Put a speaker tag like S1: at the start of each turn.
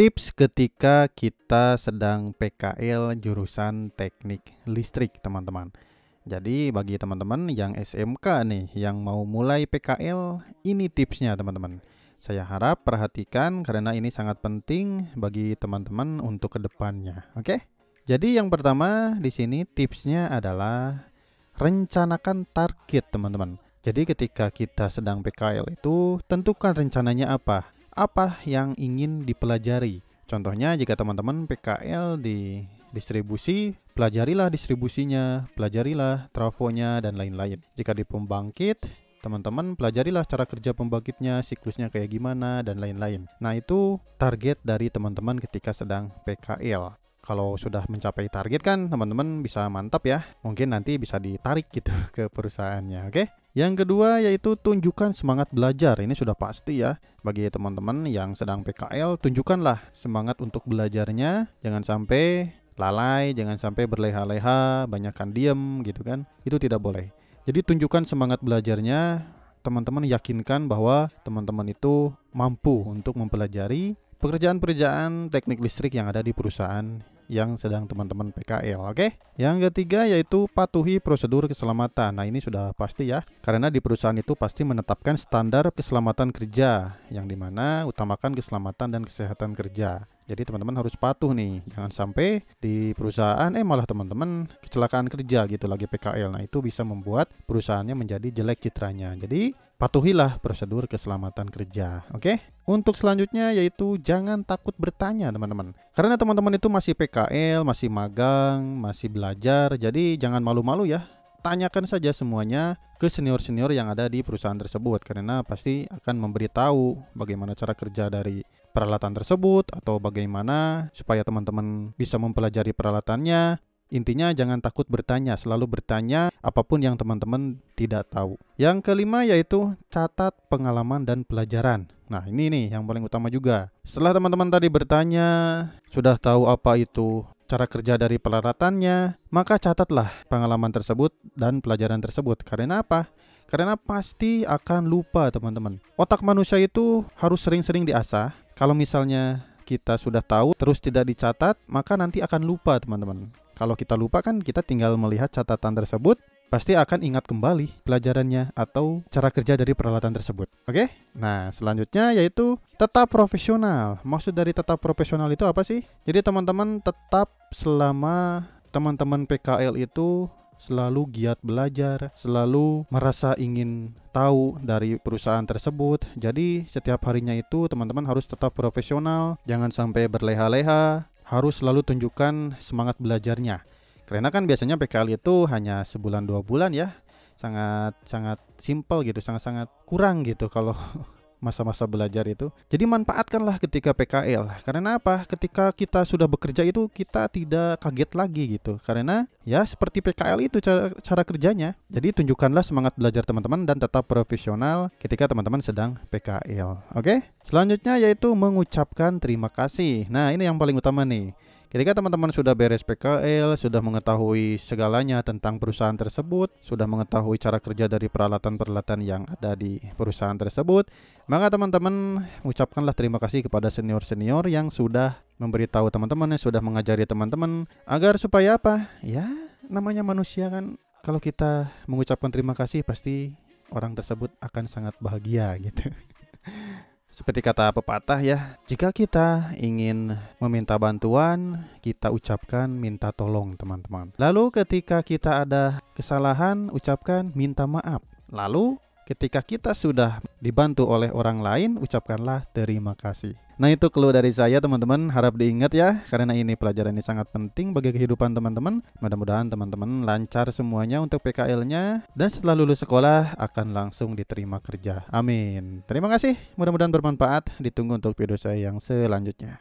S1: tips ketika kita sedang PKL jurusan teknik listrik teman-teman jadi bagi teman-teman yang SMK nih yang mau mulai PKL ini tipsnya teman-teman saya harap perhatikan karena ini sangat penting bagi teman-teman untuk kedepannya oke okay? jadi yang pertama di sini tipsnya adalah rencanakan target teman-teman jadi ketika kita sedang PKL itu tentukan rencananya apa apa yang ingin dipelajari. Contohnya jika teman-teman PKL di distribusi, pelajarilah distribusinya, pelajarilah trafonya, dan lain-lain. Jika di pembangkit, teman-teman pelajarilah cara kerja pembangkitnya, siklusnya kayak gimana, dan lain-lain. Nah, itu target dari teman-teman ketika sedang PKL. Kalau sudah mencapai target kan teman-teman bisa mantap ya. Mungkin nanti bisa ditarik gitu ke perusahaannya, oke? Okay? Yang kedua yaitu tunjukkan semangat belajar. Ini sudah pasti ya bagi teman-teman yang sedang PKL, tunjukkanlah semangat untuk belajarnya. Jangan sampai lalai, jangan sampai berleha-leha, banyakkan diem gitu kan. Itu tidak boleh. Jadi tunjukkan semangat belajarnya. Teman-teman yakinkan bahwa teman-teman itu mampu untuk mempelajari pekerjaan-pekerjaan teknik listrik yang ada di perusahaan yang sedang teman-teman PKL, oke? Okay? Yang ketiga yaitu patuhi prosedur keselamatan. Nah, ini sudah pasti ya, karena di perusahaan itu pasti menetapkan standar keselamatan kerja yang dimana utamakan keselamatan dan kesehatan kerja. Jadi teman-teman harus patuh nih, jangan sampai di perusahaan eh malah teman-teman kecelakaan kerja gitu lagi PKL. Nah, itu bisa membuat perusahaannya menjadi jelek citranya. Jadi patuhilah prosedur keselamatan kerja, oke? Okay? Untuk selanjutnya yaitu jangan takut bertanya teman-teman. Karena teman-teman itu masih PKL, masih magang, masih belajar, jadi jangan malu-malu ya tanyakan saja semuanya ke senior-senior yang ada di perusahaan tersebut karena pasti akan memberitahu bagaimana cara kerja dari peralatan tersebut atau bagaimana supaya teman-teman bisa mempelajari peralatannya. Intinya jangan takut bertanya, selalu bertanya apapun yang teman-teman tidak tahu. Yang kelima yaitu catat pengalaman dan pelajaran. Nah, ini nih yang paling utama juga. Setelah teman-teman tadi bertanya, sudah tahu apa itu cara kerja dari peralatannya, maka catatlah pengalaman tersebut dan pelajaran tersebut. Karena apa? Karena pasti akan lupa, teman-teman. Otak manusia itu harus sering-sering diasah kalau misalnya kita sudah tahu terus tidak dicatat, maka nanti akan lupa, teman-teman. Kalau kita lupa kan kita tinggal melihat catatan tersebut, pasti akan ingat kembali pelajarannya atau cara kerja dari peralatan tersebut. Oke? Nah, selanjutnya yaitu tetap profesional. Maksud dari tetap profesional itu apa sih? Jadi teman-teman tetap selama teman-teman PKL itu selalu giat belajar, selalu merasa ingin tahu dari perusahaan tersebut. Jadi setiap harinya itu teman-teman harus tetap profesional, jangan sampai berleha-leha, harus selalu tunjukkan semangat belajarnya. Karena kan biasanya PKL itu hanya sebulan dua bulan ya, sangat sangat simpel gitu, sangat sangat kurang gitu kalau masa-masa belajar itu. Jadi manfaatkanlah ketika PKL. Karena apa? Ketika kita sudah bekerja itu kita tidak kaget lagi gitu. Karena ya seperti PKL itu cara, cara kerjanya. Jadi tunjukkanlah semangat belajar teman-teman dan tetap profesional ketika teman-teman sedang PKL. Oke? Selanjutnya yaitu mengucapkan terima kasih. Nah, ini yang paling utama nih. Ketika teman-teman sudah beres PKL, sudah mengetahui segalanya tentang perusahaan tersebut, sudah mengetahui cara kerja dari peralatan-peralatan yang ada di perusahaan tersebut, maka teman-teman ucapkanlah terima kasih kepada senior-senior yang sudah memberitahu teman-teman, yang sudah mengajari teman-teman agar supaya apa? Ya, namanya manusia kan kalau kita mengucapkan terima kasih pasti orang tersebut akan sangat bahagia gitu. Seperti kata pepatah ya, jika kita ingin meminta bantuan, kita ucapkan minta tolong teman-teman. Lalu ketika kita ada kesalahan, ucapkan minta maaf. Lalu Ketika kita sudah dibantu oleh orang lain, ucapkanlah terima kasih. Nah itu clue dari saya teman-teman Harap diingat ya Karena ini pelajaran ini sangat penting bagi kehidupan teman-teman Mudah-mudahan teman-teman lancar semuanya untuk PKL-nya Dan setelah lulus sekolah akan langsung diterima kerja Amin Terima kasih Mudah-mudahan bermanfaat Ditunggu untuk video saya yang selanjutnya